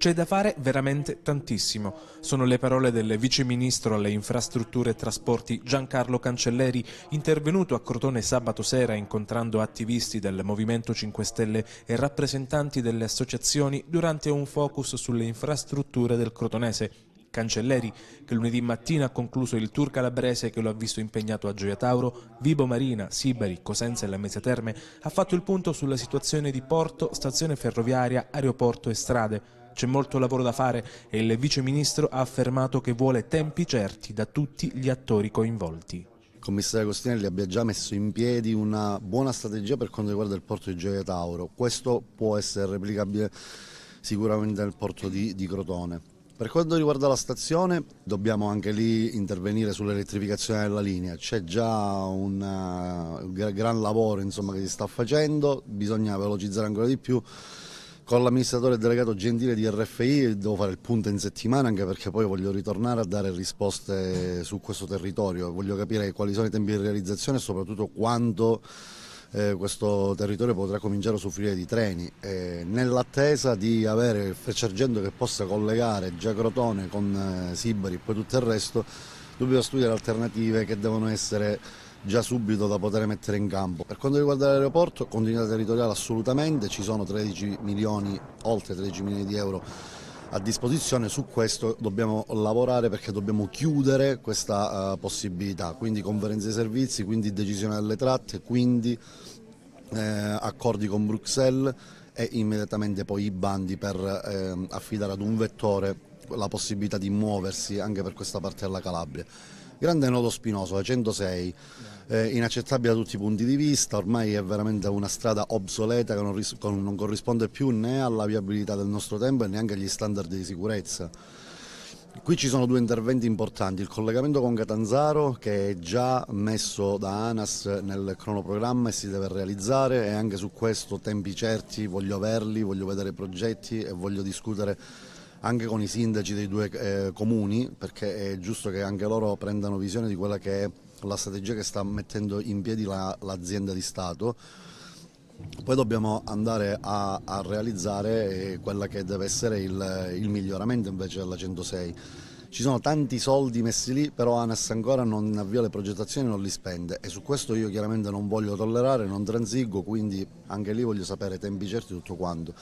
C'è da fare veramente tantissimo. Sono le parole del vice ministro alle infrastrutture e trasporti Giancarlo Cancelleri, intervenuto a Crotone sabato sera incontrando attivisti del Movimento 5 Stelle e rappresentanti delle associazioni durante un focus sulle infrastrutture del crotonese. Cancelleri, che lunedì mattina ha concluso il tour calabrese che lo ha visto impegnato a Gioia Tauro, Vibo Marina, Sibari, Cosenza e la Mezza Terme, ha fatto il punto sulla situazione di porto, stazione ferroviaria, aeroporto e strade. C'è molto lavoro da fare e il vice ministro ha affermato che vuole tempi certi da tutti gli attori coinvolti. Il commissario Agostinelli abbia già messo in piedi una buona strategia per quanto riguarda il porto di Gioia Tauro. Questo può essere replicabile sicuramente nel porto di, di Crotone. Per quanto riguarda la stazione, dobbiamo anche lì intervenire sull'elettrificazione della linea. C'è già un eh, gran lavoro insomma, che si sta facendo, bisogna velocizzare ancora di più con l'amministratore delegato gentile di RFI devo fare il punto in settimana anche perché poi voglio ritornare a dare risposte su questo territorio, voglio capire quali sono i tempi di realizzazione e soprattutto quando eh, questo territorio potrà cominciare a soffrire di treni. Eh, Nell'attesa di avere il Frecciargento che possa collegare Giacrotone con eh, Sibari e poi tutto il resto, dobbiamo studiare alternative che devono essere già subito da poter mettere in campo. Per quanto riguarda l'aeroporto, continuità territoriale assolutamente, ci sono 13 milioni, oltre 13 milioni di euro a disposizione, su questo dobbiamo lavorare perché dobbiamo chiudere questa uh, possibilità, quindi conferenze dei servizi, quindi decisione delle tratte, quindi eh, accordi con Bruxelles e immediatamente poi i bandi per eh, affidare ad un vettore la possibilità di muoversi anche per questa parte della Calabria grande nodo spinoso, la 106, eh, inaccettabile da tutti i punti di vista, ormai è veramente una strada obsoleta che non, con, non corrisponde più né alla viabilità del nostro tempo e neanche agli standard di sicurezza. Qui ci sono due interventi importanti, il collegamento con Catanzaro che è già messo da ANAS nel cronoprogramma e si deve realizzare e anche su questo tempi certi, voglio averli, voglio vedere i progetti e voglio discutere anche con i sindaci dei due eh, comuni, perché è giusto che anche loro prendano visione di quella che è la strategia che sta mettendo in piedi l'azienda di Stato. Poi dobbiamo andare a, a realizzare eh, quella che deve essere il, il miglioramento invece della 106 ci sono tanti soldi messi lì, però ANAS ancora non avvia le progettazioni e non li spende e su questo io chiaramente non voglio tollerare, non transigo, quindi anche lì voglio sapere tempi certi tutto quanto.